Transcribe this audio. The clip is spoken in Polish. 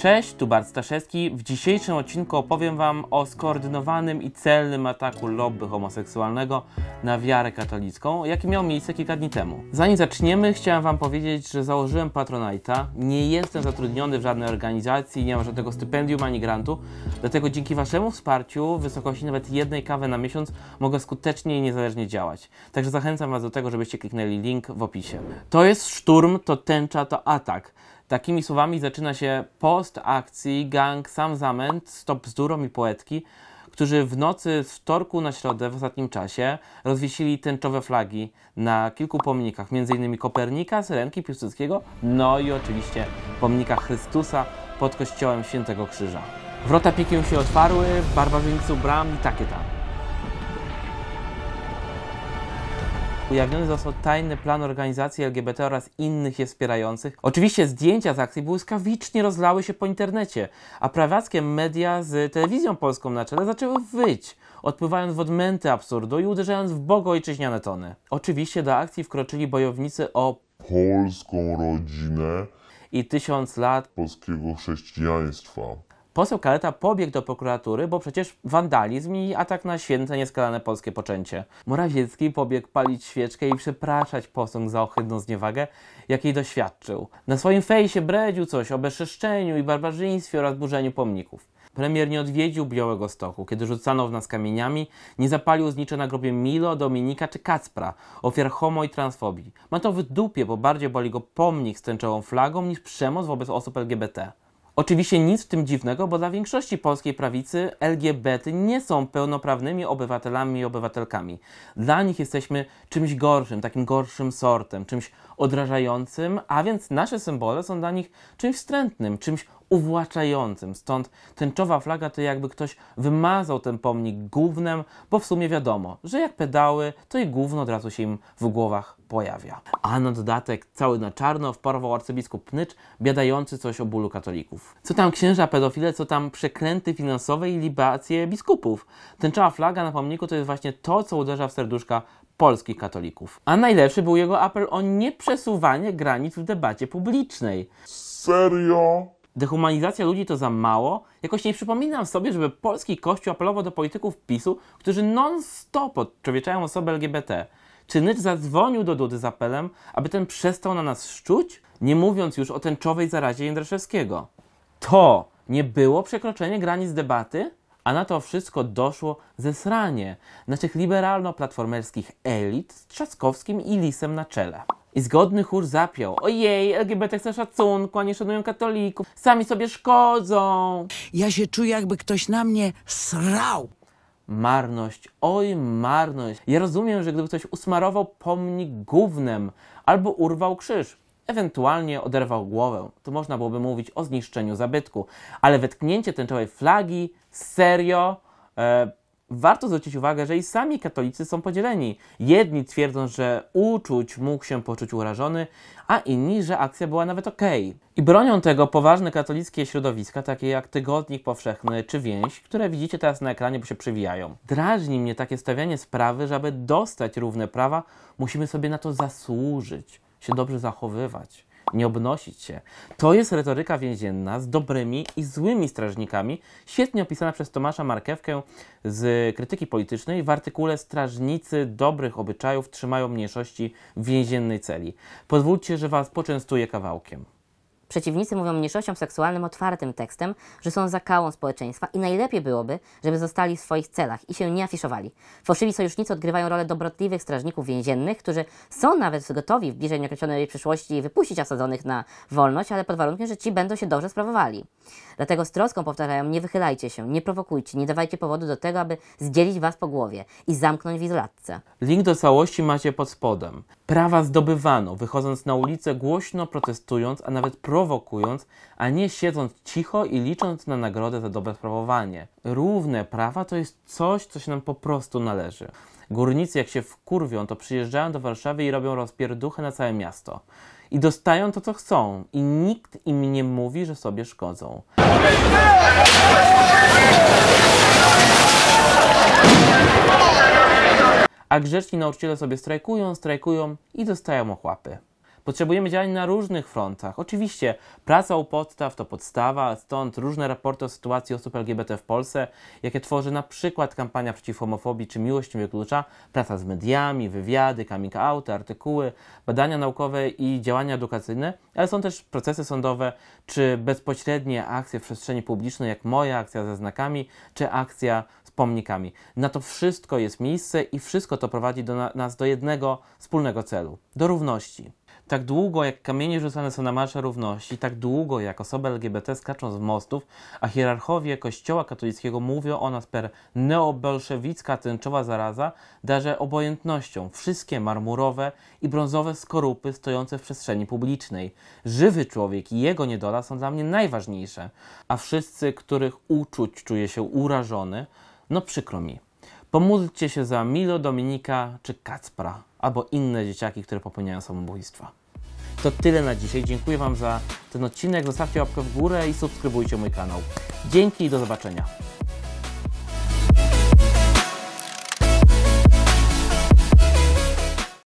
Cześć, tu Bart Staszewski. W dzisiejszym odcinku opowiem Wam o skoordynowanym i celnym ataku lobby homoseksualnego na wiarę katolicką, jaki miał miejsce kilka dni temu. Zanim zaczniemy, chciałem Wam powiedzieć, że założyłem Patronite'a. Nie jestem zatrudniony w żadnej organizacji, nie mam żadnego stypendium ani grantu, dlatego dzięki Waszemu wsparciu w wysokości nawet jednej kawy na miesiąc mogę skutecznie i niezależnie działać. Także zachęcam Was do tego, żebyście kliknęli link w opisie. To jest szturm, to tęcza, to atak. Takimi słowami zaczyna się post akcji gang Sam Zamęt, Stop Bzdurom i Poetki, którzy w nocy z wtorku na środę w ostatnim czasie rozwiesili tęczowe flagi na kilku pomnikach, m.in. Kopernika, Syrenki, Piłsudskiego, no i oczywiście pomnika Chrystusa pod kościołem Świętego Krzyża. Wrota piekiem się otwarły, barbarzyńcu bram i takie tam. Ujawniony został tajny plan organizacji LGBT oraz innych je wspierających. Oczywiście zdjęcia z akcji błyskawicznie rozlały się po internecie, a prawackie media z telewizją polską na czele zaczęły wyć, odpływając w odmęty absurdu i uderzając w bogo ojczyźniane tony. Oczywiście do akcji wkroczyli bojownicy o polską rodzinę i tysiąc lat polskiego chrześcijaństwa. Poseł Kaleta pobiegł do prokuratury, bo przecież wandalizm i atak na święte nieskalane polskie poczęcie. Morawiecki pobiegł palić świeczkę i przepraszać posąg za ohydną zniewagę, jakiej doświadczył. Na swoim fejsie bredził coś o bezczeszczeniu i barbarzyństwie oraz burzeniu pomników. Premier nie odwiedził Białego Stoku, kiedy rzucano w nas kamieniami, nie zapalił znicze na grobie Milo, Dominika czy Kacpra, ofiar homo i transfobii. Ma to w dupie, bo bardziej boli go pomnik z tęczową flagą niż przemoc wobec osób LGBT. Oczywiście nic w tym dziwnego, bo dla większości polskiej prawicy LGBT nie są pełnoprawnymi obywatelami i obywatelkami. Dla nich jesteśmy czymś gorszym, takim gorszym sortem, czymś odrażającym, a więc nasze symbole są dla nich czymś wstrętnym, czymś uwłaczającym. Stąd tęczowa flaga to jakby ktoś wymazał ten pomnik głównym, bo w sumie wiadomo, że jak pedały, to i gówno od razu się im w głowach pojawia. A na dodatek cały na czarno wparował arcybiskup Pnycz, biadający coś o bólu katolików. Co tam księża pedofile, co tam przekręty finansowe i libacje biskupów. Tęczowa flaga na pomniku to jest właśnie to, co uderza w serduszka polskich katolików. A najlepszy był jego apel o nieprzesuwanie granic w debacie publicznej. Serio? Dehumanizacja ludzi to za mało. Jakoś nie przypominam sobie, żeby polski kościół apelował do polityków PiSu, którzy non-stop odczowieczają osoby LGBT. Czy Nycz zadzwonił do Dudy z apelem, aby ten przestał na nas szczuć? Nie mówiąc już o tęczowej zarazie Jędraszewskiego. To nie było przekroczenie granic debaty? A na to wszystko doszło ze zesranie naszych liberalno-platformerskich elit z Trzaskowskim i Lisem na czele. I zgodny chór zapiął. Ojej, LGBT chce szacunku, a nie szanują katolików. Sami sobie szkodzą. Ja się czuję, jakby ktoś na mnie srał. Marność, oj marność. Ja rozumiem, że gdyby ktoś usmarował pomnik gównem albo urwał krzyż, ewentualnie oderwał głowę, to można byłoby mówić o zniszczeniu zabytku. Ale wetknięcie tęczowej flagi, serio, e, warto zwrócić uwagę, że i sami katolicy są podzieleni. Jedni twierdzą, że uczuć mógł się poczuć urażony, a inni, że akcja była nawet okej. Okay. I bronią tego poważne katolickie środowiska, takie jak Tygodnik Powszechny czy Więź, które widzicie teraz na ekranie, bo się przewijają. Drażni mnie takie stawianie sprawy, że aby dostać równe prawa, musimy sobie na to zasłużyć, się dobrze zachowywać nie obnosić się. To jest retoryka więzienna z dobrymi i złymi strażnikami, świetnie opisana przez Tomasza Markewkę z krytyki politycznej w artykule Strażnicy dobrych obyczajów trzymają mniejszości w więziennej celi. Pozwólcie, że Was poczęstuję kawałkiem. Przeciwnicy mówią mniejszościom seksualnym otwartym tekstem, że są zakałą społeczeństwa i najlepiej byłoby, żeby zostali w swoich celach i się nie afiszowali. Fałszywi sojusznicy odgrywają rolę dobrotliwych strażników więziennych, którzy są nawet gotowi w bliżej nieokreślonej przyszłości wypuścić osadzonych na wolność, ale pod warunkiem, że ci będą się dobrze sprawowali. Dlatego z troską powtarzają, nie wychylajcie się, nie prowokujcie, nie dawajcie powodu do tego, aby zdzielić was po głowie i zamknąć w izolatce. Link do całości macie pod spodem. Prawa zdobywano, wychodząc na ulicę głośno protestując, a nawet pro prowokując, a nie siedząc cicho i licząc na nagrodę za dobre sprawowanie. Równe prawa to jest coś, co się nam po prostu należy. Górnicy, jak się wkurwią, to przyjeżdżają do Warszawy i robią rozpierduchy na całe miasto. I dostają to, co chcą. I nikt im nie mówi, że sobie szkodzą. A grzeczni nauczyciele sobie strajkują, strajkują i dostają ochłapy. Potrzebujemy działań na różnych frontach. Oczywiście praca u podstaw to podstawa, stąd różne raporty o sytuacji osób LGBT w Polsce, jakie tworzy na przykład kampania przeciw homofobii czy miłość nie wyklucza, praca z mediami, wywiady, coming out, artykuły, badania naukowe i działania edukacyjne, ale są też procesy sądowe czy bezpośrednie akcje w przestrzeni publicznej, jak moja akcja ze znakami czy akcja z pomnikami. Na to wszystko jest miejsce i wszystko to prowadzi do na nas do jednego wspólnego celu do równości. Tak długo jak kamienie rzucane są na Marsze Równości, tak długo jak osoby LGBT skaczą z mostów, a hierarchowie Kościoła katolickiego mówią o nas per neobolszewicka tęczowa zaraza, darze obojętnością wszystkie marmurowe i brązowe skorupy stojące w przestrzeni publicznej. Żywy człowiek i jego niedola są dla mnie najważniejsze, a wszyscy, których uczuć czuję się urażony, no przykro mi. Pomódlcie się za Milo, Dominika czy Kacpra albo inne dzieciaki, które popełniają samobójstwa. To tyle na dzisiaj. Dziękuję Wam za ten odcinek. Zostawcie łapkę w górę i subskrybujcie mój kanał. Dzięki i do zobaczenia.